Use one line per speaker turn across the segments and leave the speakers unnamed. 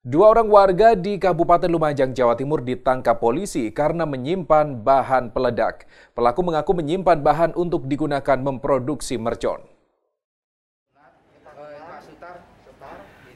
Dua orang warga di Kabupaten Lumajang, Jawa Timur ditangkap polisi karena menyimpan bahan peledak. Pelaku mengaku menyimpan bahan untuk digunakan memproduksi mercon.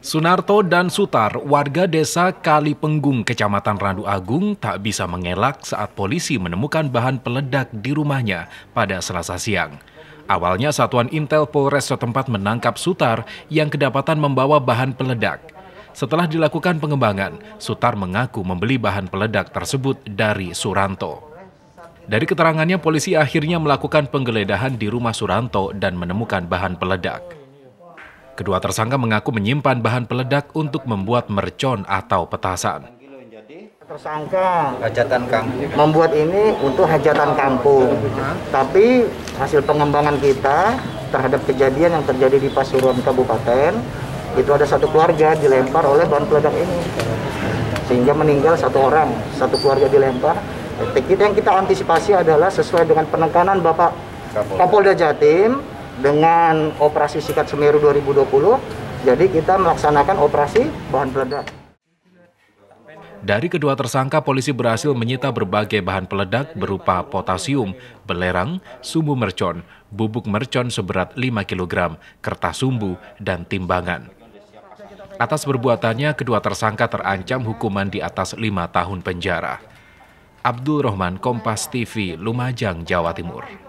Sunarto dan Sutar, warga desa Kalipenggung, Kecamatan Randu Agung, tak bisa mengelak saat polisi menemukan bahan peledak di rumahnya pada selasa siang. Awalnya Satuan Intel Polres setempat menangkap Sutar yang kedapatan membawa bahan peledak. Setelah dilakukan pengembangan, Sutar mengaku membeli bahan peledak tersebut dari Suranto. Dari keterangannya, polisi akhirnya melakukan penggeledahan di rumah Suranto dan menemukan bahan peledak. Kedua tersangka mengaku menyimpan bahan peledak untuk membuat mercon atau petasan.
Tersangka hajatan kampung. membuat ini untuk hajatan kampung, tapi hasil pengembangan kita terhadap kejadian yang terjadi di Pasuruan Kabupaten itu ada satu keluarga dilempar oleh bahan peledak ini sehingga meninggal satu orang satu keluarga dilempar kita yang kita antisipasi adalah sesuai dengan penekanan Bapak Kapolda Jatim dengan operasi sikat Semeru 2020 jadi kita melaksanakan operasi bahan peledak
dari kedua tersangka, polisi berhasil menyita berbagai bahan peledak berupa potasium, belerang, sumbu mercon, bubuk mercon seberat 5 kg, kertas sumbu, dan timbangan. Atas perbuatannya, kedua tersangka terancam hukuman di atas lima tahun penjara. Abdul Rahman, Kompas TV, Lumajang, Jawa Timur.